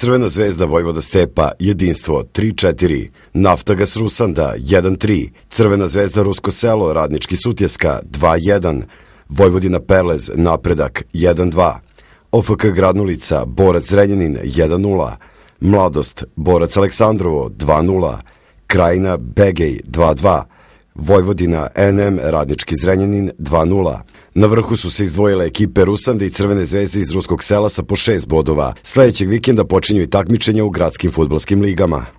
Crvena zvezda Vojvoda Stepa, Jedinstvo 3-4, Naftagas Rusanda 1-3, Crvena zvezda Rusko selo, Radnički Sutjeska 2-1, Vojvodina Perlez, Napredak 1-2, OFK Gradnulica, Borac Zrenjanin, 1-0, Mladost, Borac Aleksandrovo 2-0, Krajina Begej 2-2, Vojvodina NM, Radnički Zrenjanin 2-0. Na vrhu su se izdvojile ekipe Rusande i Crvene zvezde iz Ruskog sela sa po šest bodova. Sledećeg vikenda počinju i takmičenja u gradskim futbalskim ligama.